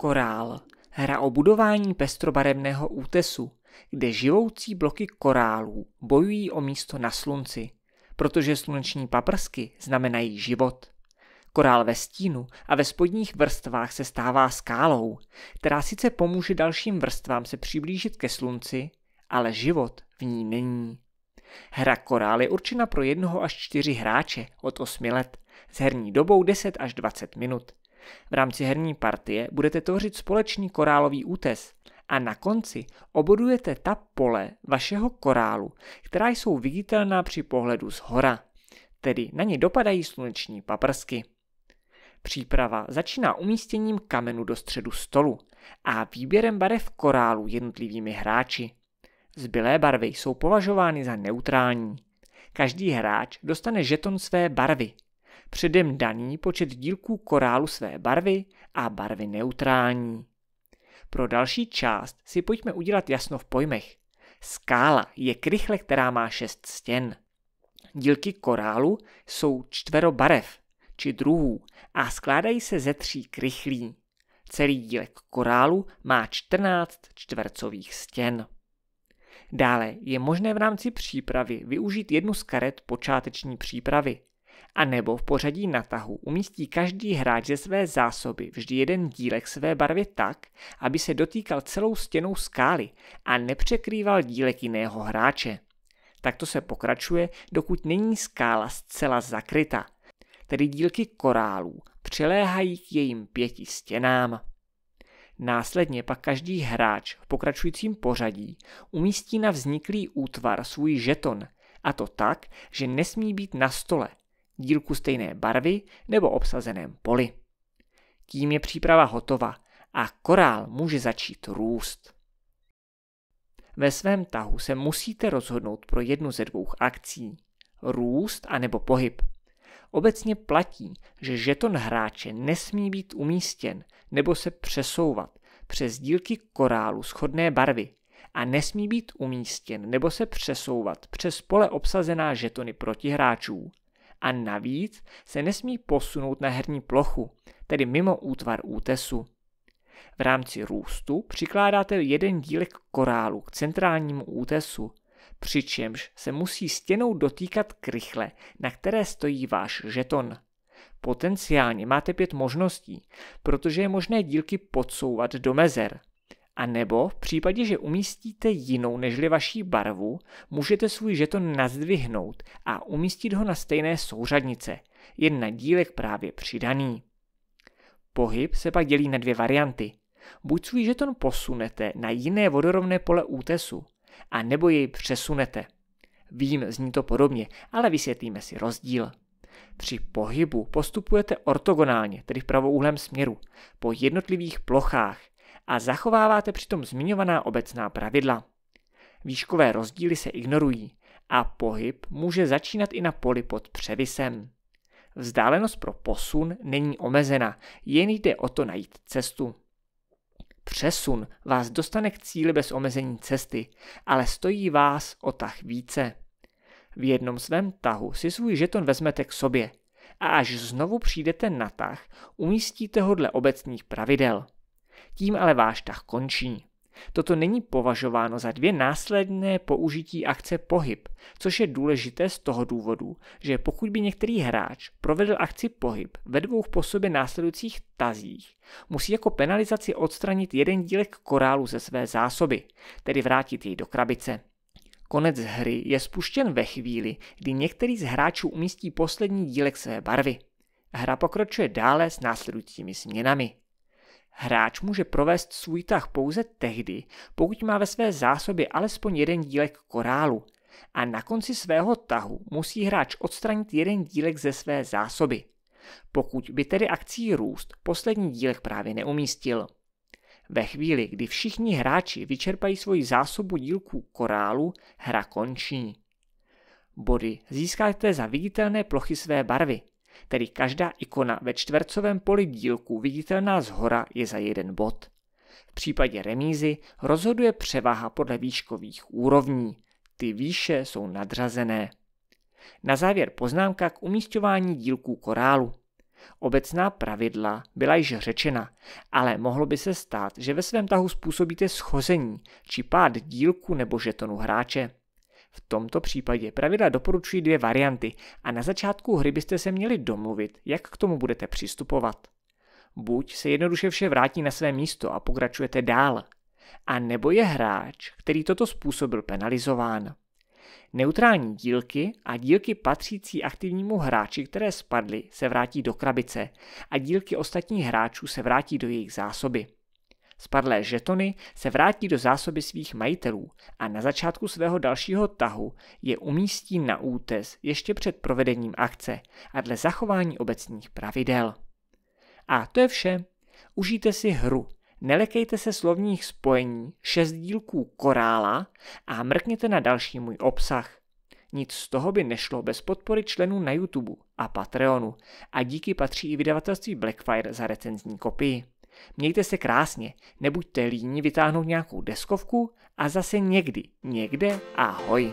korál, hra o budování pestrobarevného útesu, kde živoucí bloky korálů bojují o místo na slunci, protože sluneční paprsky znamenají život. Korál ve stínu a ve spodních vrstvách se stává skálou, která sice pomůže dalším vrstvám se přiblížit ke slunci, ale život v ní není. Hra Korál je určena pro jednoho až čtyři hráče od 8 let s herní dobou 10 až 20 minut. V rámci herní partie budete tvořit společný korálový útes a na konci obodujete ta pole vašeho korálu, která jsou viditelná při pohledu z hora, tedy na ně dopadají sluneční paprsky. Příprava začíná umístěním kamenu do středu stolu a výběrem barev korálu jednotlivými hráči. Zbylé barvy jsou považovány za neutrální. Každý hráč dostane žeton své barvy – předem daný počet dílků korálu své barvy a barvy neutrální. Pro další část si pojďme udělat jasno v pojmech. Skála je krychle, která má šest stěn. Dílky korálu jsou čtvero barev či druhů a skládají se ze tří krychlí. Celý dílek korálu má 14 čtvercových stěn. Dále je možné v rámci přípravy využít jednu z karet počáteční přípravy, a nebo v pořadí natahu umístí každý hráč ze své zásoby vždy jeden dílek své barvy tak, aby se dotýkal celou stěnou skály a nepřekrýval dílek jiného hráče. Takto se pokračuje, dokud není skála zcela zakryta, tedy dílky korálů přeléhají k jejím pěti stěnám. Následně pak každý hráč v pokračujícím pořadí umístí na vzniklý útvar svůj žeton, a to tak, že nesmí být na stole – dílku stejné barvy nebo obsazeném poli. Tím je příprava hotova a korál může začít růst. Ve svém tahu se musíte rozhodnout pro jednu ze dvou akcí – růst anebo pohyb. Obecně platí, že žeton hráče nesmí být umístěn nebo se přesouvat přes dílky korálu schodné barvy a nesmí být umístěn nebo se přesouvat přes pole obsazená žetony protihráčů a navíc se nesmí posunout na herní plochu, tedy mimo útvar útesu. V rámci růstu přikládáte jeden dílek korálu k centrálnímu útesu, přičemž se musí stěnou dotýkat krychle, na které stojí váš žeton. Potenciálně máte pět možností, protože je možné dílky podsouvat do mezer – a nebo v případě, že umístíte jinou nežli vaší barvu, můžete svůj žeton nazdvihnout a umístit ho na stejné souřadnice, jen na dílek právě přidaný. Pohyb se pak dělí na dvě varianty. Buď svůj žeton posunete na jiné vodorovné pole útesu, a nebo jej přesunete. Vím, zní to podobně, ale vysvětlíme si rozdíl. Při pohybu postupujete ortogonálně, tedy v pravouhlém směru, po jednotlivých plochách, a zachováváte přitom zmiňovaná obecná pravidla. Výškové rozdíly se ignorují a pohyb může začínat i na poli pod převisem. Vzdálenost pro posun není omezena, jen jde o to najít cestu. Přesun vás dostane k cíli bez omezení cesty, ale stojí vás o tah více. V jednom svém tahu si svůj žeton vezmete k sobě a až znovu přijdete na tah, umístíte ho dle obecných pravidel. Tím ale váš tah končí. Toto není považováno za dvě následné použití akce pohyb, což je důležité z toho důvodu, že pokud by některý hráč provedl akci pohyb ve dvou po sobě následujících tazích, musí jako penalizaci odstranit jeden dílek korálu ze své zásoby, tedy vrátit jej do krabice. Konec hry je spuštěn ve chvíli, kdy některý z hráčů umístí poslední dílek své barvy. Hra pokračuje dále s následujícími změnami. Hráč může provést svůj tah pouze tehdy, pokud má ve své zásobě alespoň jeden dílek korálu. A na konci svého tahu musí hráč odstranit jeden dílek ze své zásoby. Pokud by tedy akcí růst poslední dílek právě neumístil. Ve chvíli, kdy všichni hráči vyčerpají svoji zásobu dílků korálu, hra končí. Body získáte za viditelné plochy své barvy tedy každá ikona ve čtvercovém poli dílku viditelná zhora je za jeden bod. V případě remízy rozhoduje převaha podle výškových úrovní. Ty výše jsou nadřazené. Na závěr poznámka k umístování dílků korálu. Obecná pravidla byla již řečena, ale mohlo by se stát, že ve svém tahu způsobíte schození či pád dílku nebo žetonu hráče. V tomto případě pravidla doporučují dvě varianty a na začátku hry byste se měli domluvit, jak k tomu budete přistupovat. Buď se jednoduše vše vrátí na své místo a pokračujete dál, a nebo je hráč, který toto způsobil, penalizován. Neutrální dílky a dílky patřící aktivnímu hráči, které spadly, se vrátí do krabice a dílky ostatních hráčů se vrátí do jejich zásoby. Spadlé žetony se vrátí do zásoby svých majitelů a na začátku svého dalšího tahu je umístí na útes ještě před provedením akce a dle zachování obecních pravidel. A to je vše. Užijte si hru. Nelekejte se slovních spojení, šest dílků korála a mrkněte na další můj obsah. Nic z toho by nešlo bez podpory členů na YouTube a Patreonu a díky patří i vydavatelství Blackfire za recenzní kopii. Mějte se krásně, nebuďte líní vytáhnout nějakou deskovku a zase někdy, někde ahoj.